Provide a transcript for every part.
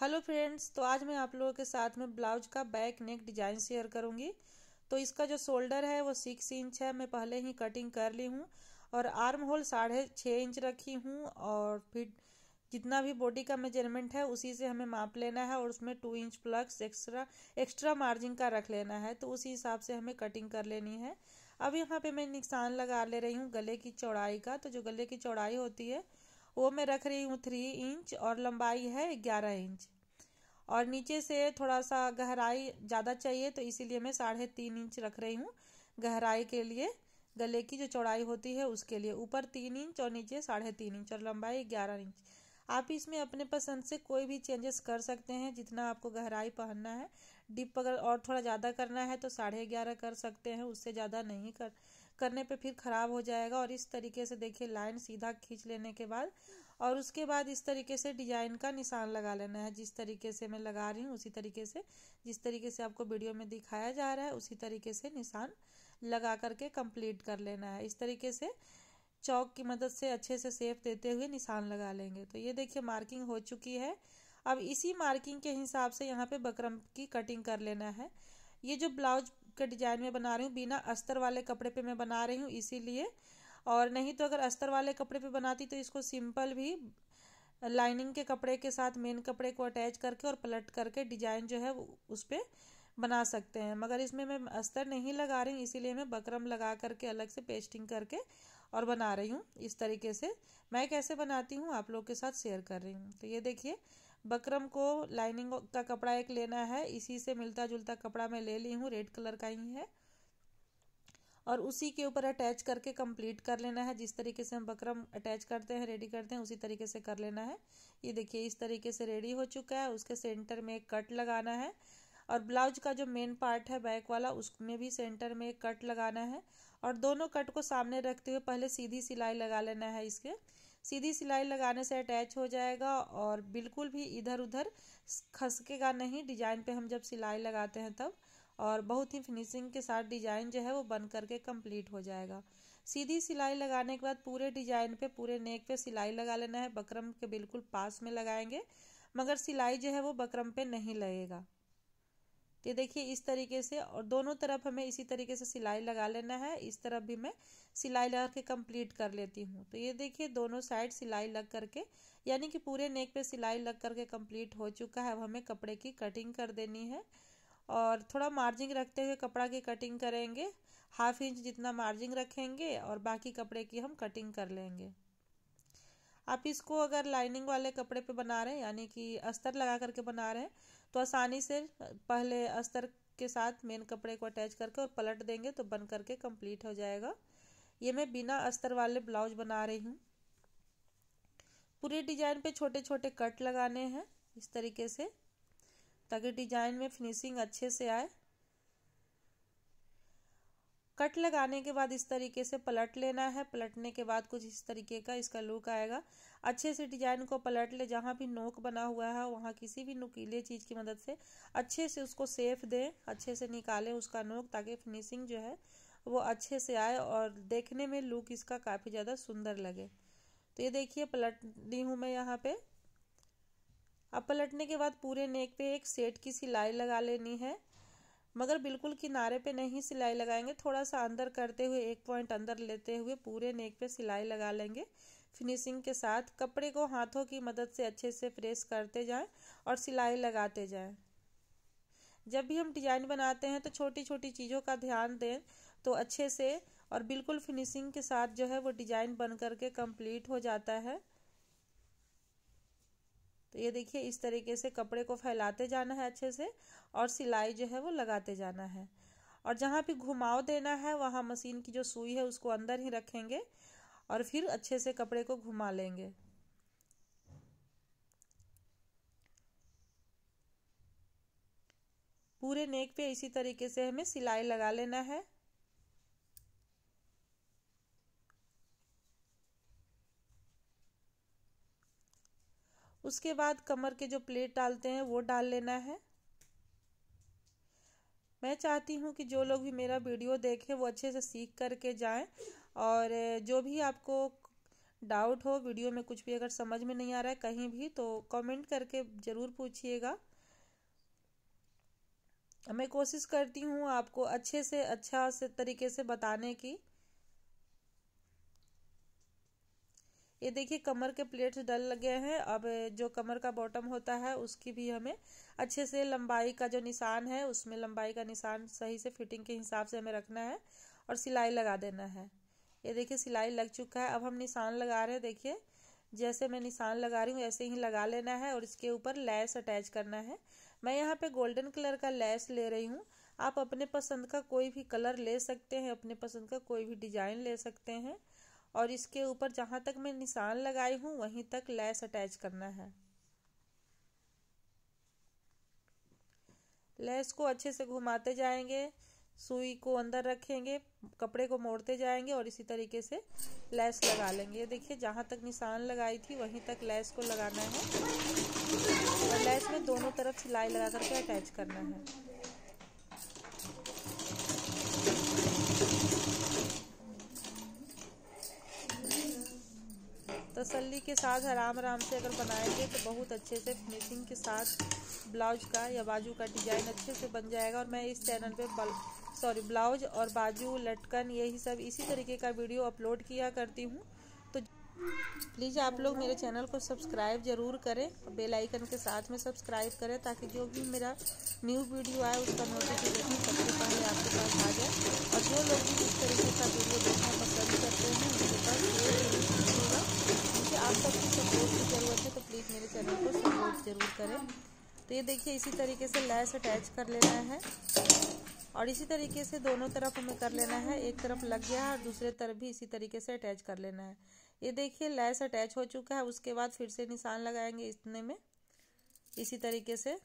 hello friends तो आज मैं आप लोगों के साथ में ब्लाउज का बैक नेक डिजाइन शेयर करूंगी तो इसका जो शोल्डर है वो सिक्स इंच है मैं पहले ही कटिंग कर ली हूँ और आर्म होल साढ़े छः इंच रखी हूँ और फिर जितना भी बॉडी का मेजरमेंट है उसी से हमें माप लेना है और उसमें two inch plus extra extra margin का रख लेना है तो उसी हिसाब से हमें कटिंग कर लेनी है अब यहाँ पे मैं निशान लगा ले रही हूँ गले की चौड़ाई का तो जो गले की चौड़ाई होती है वो मैं रख रही हूँ थ्री इंच और लंबाई है ग्यारह इंच और नीचे से थोड़ा सा गहराई ज़्यादा चाहिए तो इसीलिए मैं साढ़े तीन इंच रख रही हूँ गहराई के लिए गले की जो चौड़ाई होती है उसके लिए ऊपर तीन इंच और नीचे साढ़े तीन इंच और लंबाई ग्यारह इंच आप इसमें अपने पसंद से कोई भी चेंजेस कर सकते हैं जितना आपको गहराई पहनना है डिप अगर और थोड़ा ज़्यादा करना है तो साढ़े ग्यारह कर सकते हैं उससे ज़्यादा नहीं कर करने पे फिर ख़राब हो जाएगा और इस तरीके से देखिए लाइन सीधा खींच लेने के बाद और उसके बाद इस तरीके से डिजाइन का निशान लगा लेना है जिस तरीके से मैं लगा रही हूँ उसी तरीके से जिस तरीके से आपको वीडियो में दिखाया जा रहा है उसी तरीके से निशान लगा करके कंप्लीट कर लेना है इस तरीके से चौक की मदद से अच्छे से सेफ देते हुए निशान लगा लेंगे तो ये देखिए मार्किंग हो चुकी है अब इसी मार्किंग के हिसाब से यहाँ पे बकरम की कटिंग कर लेना है ये जो ब्लाउज के डिजाइन में बना रही हूँ बिना अस्तर वाले कपड़े पे मैं बना रही हूँ इसीलिए और नहीं तो अगर अस्तर वाले कपड़े पे बनाती तो इसको सिंपल भी लाइनिंग के कपड़े के साथ मेन कपड़े को अटैच करके और पलट करके डिजाइन जो है उस पर बना सकते हैं मगर इसमें मैं अस्तर नहीं लगा रही इसीलिए मैं बकरम लगा करके अलग से पेस्टिंग करके और बना रही हूँ इस तरीके से मैं कैसे बनाती हूँ आप लोग के साथ शेयर कर रही हूँ तो ये देखिए बकरम को लाइनिंग का कपड़ा एक लेना है इसी से मिलता जुलता कपड़ा मैं ले ली हूँ रेड कलर का ही है और उसी के ऊपर अटैच करके कंप्लीट कर लेना है जिस तरीके से हम बकरम अटैच करते हैं रेडी करते हैं उसी तरीके से कर लेना है ये देखिए इस तरीके से रेडी हो चुका है उसके सेंटर में एक कट लगाना है और ब्लाउज का जो मेन पार्ट है बैक वाला उसमें भी सेंटर में एक कट लगाना है और दोनों कट को सामने रखते हुए पहले सीधी सिलाई लगा लेना है इसके सीधी सिलाई लगाने से अटैच हो जाएगा और बिल्कुल भी इधर उधर खसकेगा नहीं डिजाइन पे हम जब सिलाई लगाते हैं तब और बहुत ही फिनिशिंग के साथ डिजाइन जो है वो बन करके कंप्लीट हो जाएगा सीधी सिलाई लगाने के बाद पूरे डिजाइन पे पूरे नेक पे सिलाई लगा लेना है बकरम के बिल्कुल पास में लगाएंगे मगर सिलाई जो है वो बकरम पे नहीं लगेगा ये देखिए इस तरीके से और दोनों तरफ हमें इसी तरीके से सिलाई लगा लेना है इस तरफ भी मैं सिलाई लगा के कंप्लीट कर लेती हूँ तो ये देखिए दोनों साइड सिलाई लग करके यानी कि पूरे नेक पे सिलाई लग करके कंप्लीट हो चुका है अब हमें कपड़े की कटिंग कर देनी है और थोड़ा मार्जिंग रखते हुए कपड़ा की कटिंग करेंगे हाफ इंच जितना मार्जिंग रखेंगे और बाकी कपड़े की हम कटिंग कर लेंगे आप इसको अगर लाइनिंग वाले कपड़े पे बना रहे हैं यानी कि अस्तर लगा करके बना रहे हैं तो आसानी से पहले अस्तर के साथ मेन कपड़े को अटैच करके और पलट देंगे तो बन करके कंप्लीट हो जाएगा ये मैं बिना अस्तर वाले ब्लाउज बना रही हूँ पूरे डिजाइन पे छोटे छोटे कट लगाने हैं इस तरीके से ताकि डिजाइन में फिनिशिंग अच्छे से आए कट लगाने के बाद इस तरीके से पलट लेना है पलटने के बाद कुछ इस तरीके का इसका लुक आएगा अच्छे से डिजाइन को पलट ले जहाँ भी नोक बना हुआ है वहाँ किसी भी नुकीले चीज़ की मदद से अच्छे से उसको सेफ दें अच्छे से निकालें उसका नोक ताकि फिनिशिंग जो है वो अच्छे से आए और देखने में लुक इसका काफ़ी ज़्यादा सुंदर लगे तो ये देखिए पलट दी हूँ मैं यहाँ पे अब पलटने के बाद पूरे नेक पे एक सेट की सिलाई लगा लेनी है मगर बिल्कुल किनारे पे नहीं सिलाई लगाएंगे थोड़ा सा अंदर करते हुए एक पॉइंट अंदर लेते हुए पूरे नेक पे सिलाई लगा लेंगे फिनिशिंग के साथ कपड़े को हाथों की मदद से अच्छे से प्रेस करते जाएं और सिलाई लगाते जाएं जब भी हम डिजाइन बनाते हैं तो छोटी छोटी चीज़ों का ध्यान दें तो अच्छे से और बिल्कुल फिनिशिंग के साथ जो है वो डिजाइन बन करके कंप्लीट हो जाता है तो ये देखिए इस तरीके से कपड़े को फैलाते जाना है अच्छे से और सिलाई जो है वो लगाते जाना है और जहाँ पे घुमाव देना है वहाँ मशीन की जो सुई है उसको अंदर ही रखेंगे और फिर अच्छे से कपड़े को घुमा लेंगे पूरे नेक पे इसी तरीके से हमें सिलाई लगा लेना है उसके बाद कमर के जो प्लेट डालते हैं वो डाल लेना है मैं चाहती हूँ कि जो लोग भी मेरा वीडियो देखें वो अच्छे से सीख करके जाएं और जो भी आपको डाउट हो वीडियो में कुछ भी अगर समझ में नहीं आ रहा है कहीं भी तो कमेंट करके ज़रूर पूछिएगा मैं कोशिश करती हूँ आपको अच्छे से अच्छा से तरीके से बताने की ये देखिए कमर के प्लेट्स डल गए हैं अब जो कमर का बॉटम होता है उसकी भी हमें अच्छे से लंबाई का जो निशान है उसमें लंबाई का निशान सही से फिटिंग के हिसाब से हमें रखना है और सिलाई लगा देना है ये देखिए सिलाई लग चुका है अब हम निशान लगा रहे हैं देखिए जैसे मैं निशान लगा रही हूँ ऐसे ही लगा लेना है और इसके ऊपर लैस अटैच करना है मैं यहाँ पे गोल्डन कलर का लैस ले रही हूँ आप अपने पसंद का कोई भी कलर ले सकते हैं अपने पसंद का कोई भी डिजाइन ले सकते हैं और इसके ऊपर जहाँ तक मैं निशान लगाई हूँ वहीं तक लैस अटैच करना है लेस को अच्छे से घुमाते जाएंगे सुई को अंदर रखेंगे कपड़े को मोड़ते जाएंगे और इसी तरीके से लैस लगा लेंगे देखिए जहाँ तक निशान लगाई थी वहीं तक लैस को लगाना है और लैस में दोनों तरफ सिलाई लगा करके अटैच करना है तसल्ली के साथ आराम आराम से अगर बनाएंगे तो बहुत अच्छे से फिनिशिंग के साथ ब्लाउज का या बाजू का डिजाइन अच्छे से बन जाएगा और मैं इस चैनल पे सॉरी ब्लाउज और बाजू लटकन यही सब इसी तरीके का वीडियो अपलोड किया करती हूँ तो प्लीज़ आप लोग मेरे चैनल को सब्सक्राइब ज़रूर करें और बेल आइकन के साथ में सब्सक्राइब करें ताकि जो भी मेरा न्यू वीडियो आए उसका नोटिफिकेशन सबसे पहले आपके पास आ जाए और जो लोग भी इस तरीके का वीडियो देखना पसंद मेरे चैनल को सपोर्ट ज़रूर करें तो ये देखिए इसी तरीके से लैस अटैच कर लेना है और इसी तरीके से दोनों तरफ हमें कर लेना है एक तरफ लग गया है और दूसरे तरफ भी इसी तरीके से अटैच कर लेना है ये देखिए लैस अटैच हो चुका है उसके बाद फिर से निशान लगाएंगे इतने में इसी तरीके से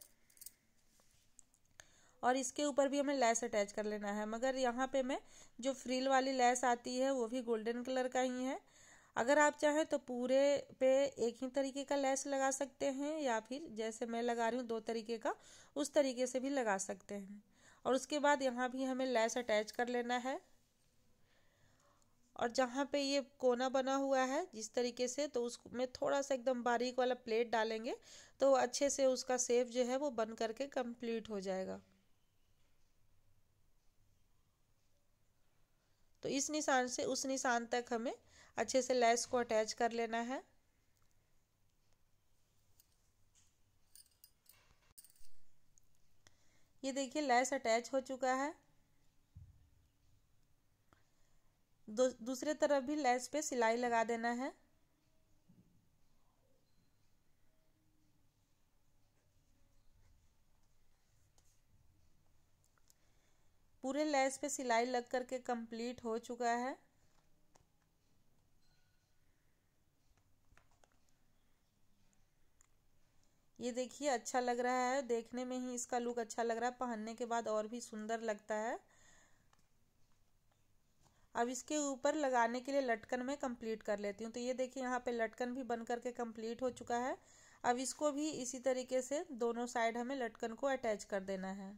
और इसके ऊपर भी हमें लैस अटैच कर लेना है मगर यहाँ पे मैं जो फ्रील वाली लैस आती है वो भी गोल्डन कलर का ही है अगर आप चाहें तो पूरे पे एक ही तरीके का लेस लगा सकते हैं या फिर जैसे मैं लगा रही हूँ दो तरीके का उस तरीके से भी लगा सकते हैं और उसके बाद यहाँ भी हमें लेस अटैच कर लेना है और जहाँ पे ये कोना बना हुआ है जिस तरीके से तो उसमें थोड़ा सा एकदम बारीक वाला प्लेट डालेंगे तो अच्छे से उसका सेप जो है वो बन करके कंप्लीट हो जाएगा तो इस निशान से उस निशान तक हमें अच्छे से लैस को अटैच कर लेना है ये देखिए लैस अटैच हो चुका है दूसरे तरफ भी लैस पे सिलाई लगा देना है पूरे लेस पे सिलाई लग करके कंप्लीट हो चुका है ये देखिए अच्छा लग रहा है देखने में ही इसका लुक अच्छा लग रहा है पहनने के बाद और भी सुंदर लगता है अब इसके ऊपर लगाने के लिए लटकन में कंप्लीट कर लेती हूँ तो ये देखिए यहाँ पे लटकन भी बन करके कंप्लीट हो चुका है अब इसको भी इसी तरीके से दोनों साइड हमें लटकन को अटैच कर देना है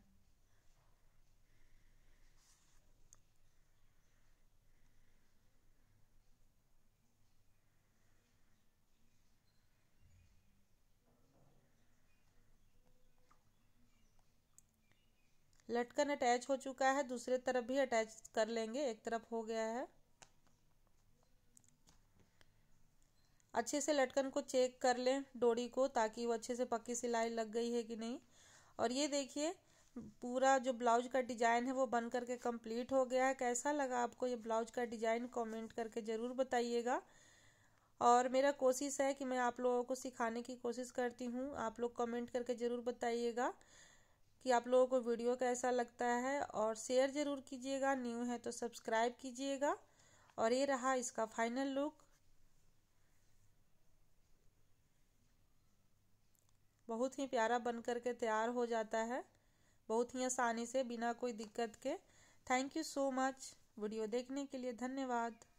लटकन अटैच हो चुका है दूसरे तरफ भी अटैच कर लेंगे एक तरफ हो गया है अच्छे से लटकन को चेक कर लें डोरी को ताकि वो अच्छे से पक्की सिलाई लग गई है कि नहीं और ये देखिए पूरा जो ब्लाउज का डिजाइन है वो बन करके कंप्लीट हो गया है कैसा लगा आपको ये ब्लाउज का डिजाइन कमेंट करके ज़रूर बताइएगा और मेरा कोशिश है कि मैं आप लोगों को सिखाने की कोशिश करती हूँ आप लोग कमेंट करके ज़रूर बताइएगा कि आप लोगों को वीडियो कैसा लगता है और शेयर ज़रूर कीजिएगा न्यू है तो सब्सक्राइब कीजिएगा और ये रहा इसका फाइनल लुक बहुत ही प्यारा बन के तैयार हो जाता है बहुत ही आसानी से बिना कोई दिक्कत के thank you so much video देखने के लिए धन्यवाद